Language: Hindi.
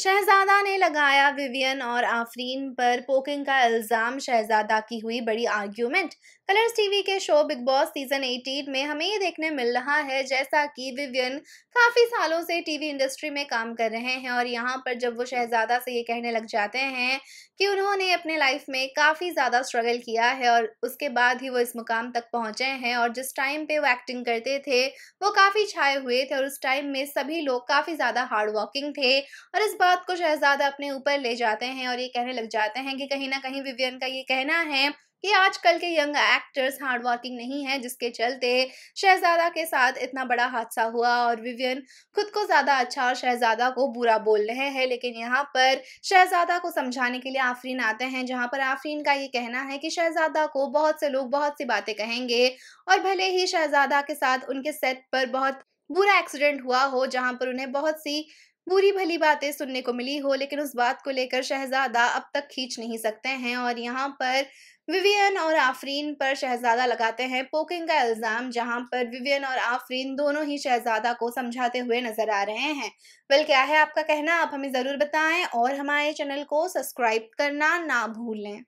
शहजादा ने लगाया विवियन और आफरीन पर पोकिंग का इल्ज़ाम शहजादा की हुई बड़ी आर्ग्यूमेंट कलर्स टीवी के शो बिग बॉस सीजन 18 में हमें ये देखने मिल रहा है जैसा कि विवियन काफ़ी सालों से टीवी इंडस्ट्री में काम कर रहे हैं और यहाँ पर जब वो शहजादा से ये कहने लग जाते हैं कि उन्होंने अपने लाइफ में काफ़ी ज़्यादा स्ट्रगल किया है और उसके बाद ही वो इस मुकाम तक पहुँचे हैं और जिस टाइम पर वो एक्टिंग करते थे वो काफ़ी छाए हुए थे और उस टाइम में सभी लोग काफ़ी ज़्यादा हार्ड वर्किंग थे और इस बात को शहजादा अपने ऊपर ले जाते हैं और ये कहने लग जाते हैं कि कहीं ना कहीं विवियन का ये कहना है कि आजकल के यंग एक्टर्स हार्ड वर्किंग नहीं है जिसके चलते शहजादा के साथ इतना बड़ा हादसा हुआ और विवियन खुद को ज़्यादा अच्छा और शहजादा को बुरा बोल रहे हैं लेकिन यहाँ पर शहजादा को समझाने के लिए आफरीन आते हैं जहाँ पर आफरीन का ये कहना है कि शहजादा को बहुत से लोग बहुत सी बातें कहेंगे और भले ही शहजादा के साथ उनके सेट पर बहुत बुरा एक्सीडेंट हुआ हो जहां पर उन्हें बहुत सी बुरी भली बातें सुनने को मिली हो लेकिन उस बात को लेकर शहजादा अब तक खींच नहीं सकते हैं और यहाँ पर विवियन और आफरीन पर शहजादा लगाते हैं पोकिंग का इल्ज़ाम जहाँ पर विवियन और आफरीन दोनों ही शहजादा को समझाते हुए नजर आ रहे हैं वेल क्या है आपका कहना आप हमें ज़रूर बताएं और हमारे चैनल को सब्सक्राइब करना ना भूलें